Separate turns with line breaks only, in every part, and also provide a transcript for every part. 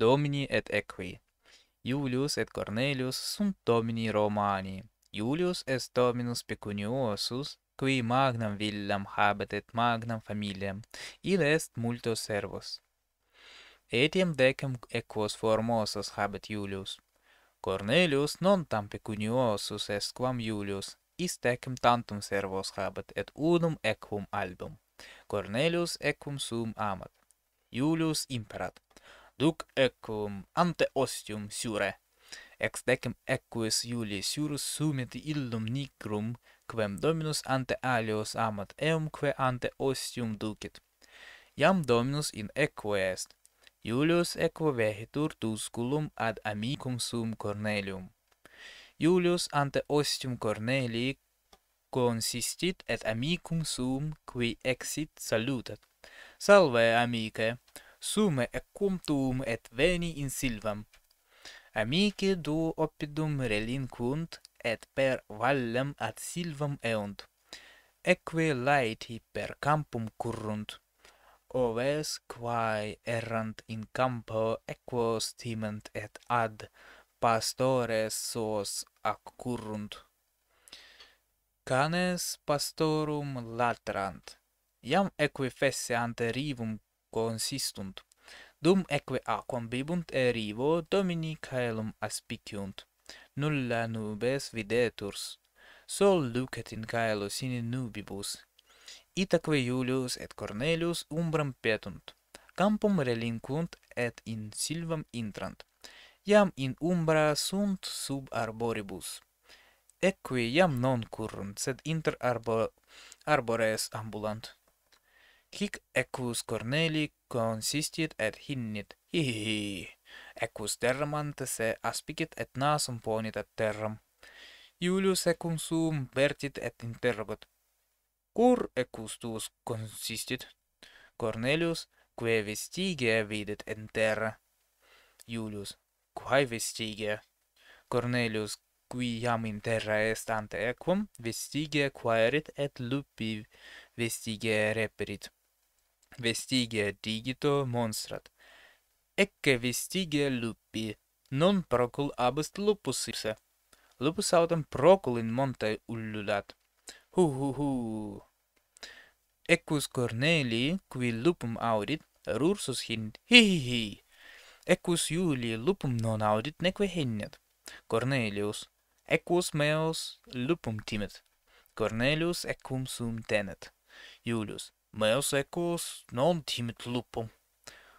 Domini et equi. Iulius et Cornelius sunt Domini Romani. Iulius est Dominus pecuniosus, qui magnam villam habet et magnam familiam. Il est multos servos. Etiam decem equos formosos habet Iulius. Cornelius non tam pecuniosus est quam Iulius, Ist tecum tantum servos habet et unum equum album. Cornelius equum sum amat. Iulius imperat duc ecum ante ostium sure ex decem equis iulii surus sumit illum nigrum quem dominus ante alios amat eum quae ante ostium ducit iam dominus in equo est iulius equo vehitur tusculum ad amicum sum cornelium iulius ante ostium Cornelii consistit et amicum sum qui exit salutat salve amice sume cum tuum et veni in silvam. Amici du opidum relinquunt, et per vallem ad silvam eunt. Equi laeti per campum currunt. Oves quae errant in campo, equos timent et ad pastores sos accurrunt. Canes pastorum latrant. Iam equi fesse ante rivum consistunt. Dum eque aquam bibunt erivo, domini caelum aspiciunt. Nulla nubes videturs. Sol lucet in caelo sine nubibus. Itaque Iulius et Cornelius umbram petunt. Campum relincunt et in silvam intrant. Iam in umbra sunt sub arboribus. Equi iam non currunt, sed inter arbo arbores ambulant hic equus corneli consistit et hinnit hi hi hi se aspicit et nasum ponit ad terram iulius ecum sum vertit et interrogat cur equus tuus consistit cornelius quae vestigia videt in terra iulius quae vestigia cornelius qui iam in terra est ante equum vestigia quaerit et lupi vestigia perit vestigia digito monstrat ecce vestigia lupi non procul abest lupus ipse lupus autem procul in monte ullulat hu hu hu ecus corneli qui lupum audit rursus hint. hi hi hi ecus Iulii lupum non audit neque hinnet cornelius ecus meus lupum timet cornelius ecum sum tenet iulius Meus equus non timit lupum.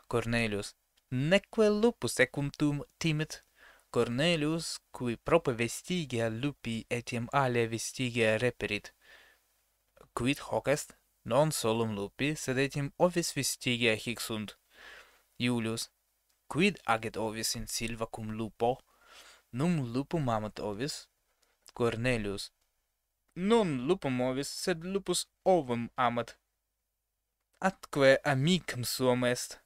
Cornelius, neque lupus equum tum timit. Cornelius, cui prope vestigia lupi etiam alia vestigia reperit. Quid hoc est? Non solum lupi, sed etiam ovis vestigia hic sunt. Iulius, quid aget ovis in silva cum lupo? Num lupum amat ovis? Cornelius, Nun lupum ovis, sed lupus ovum amat. Atque amicum suum est